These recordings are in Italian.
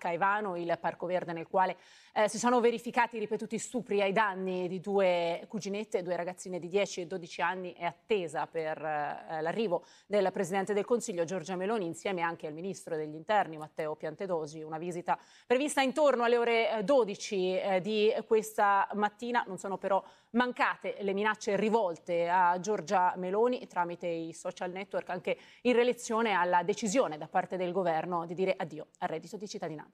Caivano, il Parco Verde nel quale eh, si sono verificati ripetuti stupri ai danni di due cuginette, due ragazzine di 10 e 12 anni, è attesa per eh, l'arrivo del Presidente del Consiglio Giorgia Meloni insieme anche al Ministro degli Interni Matteo Piantedosi, una visita prevista intorno alle ore 12 eh, eh, di questa mattina, non sono però mancate le minacce rivolte a Giorgia Meloni tramite i social network anche in relazione alla decisione da parte del governo di dire addio al reddito di cittadinanza.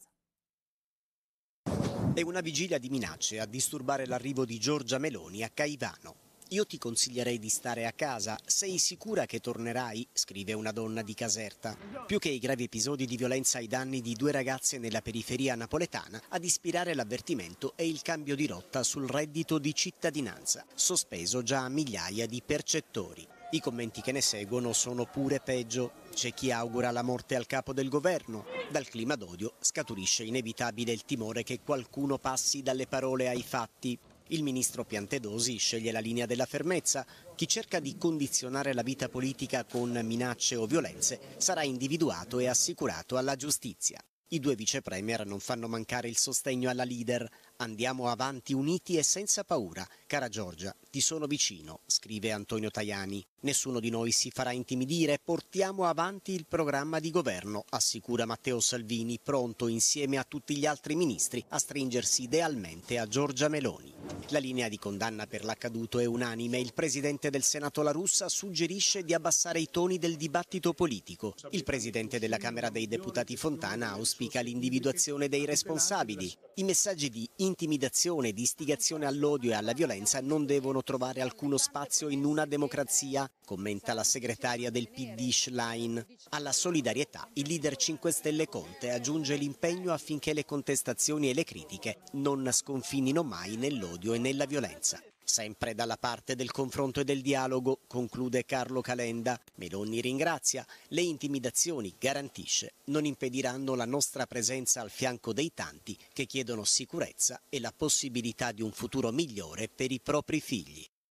È una vigilia di minacce a disturbare l'arrivo di Giorgia Meloni a Caivano. Io ti consiglierei di stare a casa, sei sicura che tornerai? scrive una donna di Caserta. Più che i gravi episodi di violenza ai danni di due ragazze nella periferia napoletana, ad ispirare l'avvertimento è il cambio di rotta sul reddito di cittadinanza, sospeso già a migliaia di percettori. I commenti che ne seguono sono pure peggio. C'è chi augura la morte al capo del governo. Dal clima d'odio scaturisce inevitabile il timore che qualcuno passi dalle parole ai fatti. Il ministro Piantedosi sceglie la linea della fermezza. Chi cerca di condizionare la vita politica con minacce o violenze sarà individuato e assicurato alla giustizia. I due vicepremier non fanno mancare il sostegno alla leader. Andiamo avanti uniti e senza paura. Cara Giorgia, ti sono vicino, scrive Antonio Tajani. Nessuno di noi si farà intimidire, portiamo avanti il programma di governo, assicura Matteo Salvini, pronto insieme a tutti gli altri ministri a stringersi idealmente a Giorgia Meloni. La linea di condanna per l'accaduto è unanime. Il presidente del Senato La Russa suggerisce di abbassare i toni del dibattito politico. Il presidente della Camera dei Deputati Fontana auspica l'individuazione dei responsabili. I messaggi di intimidazione, di istigazione all'odio e alla violenza non devono trovare alcuno spazio in una democrazia, commenta la segretaria del PD Schlein. Alla solidarietà il leader 5 Stelle Conte aggiunge l'impegno affinché le contestazioni e le critiche non sconfinino mai nell'odio e nella violenza. Sempre dalla parte del confronto e del dialogo, conclude Carlo Calenda, Meloni ringrazia, le intimidazioni garantisce non impediranno la nostra presenza al fianco dei tanti che chiedono sicurezza e la possibilità di un futuro migliore per i propri figli.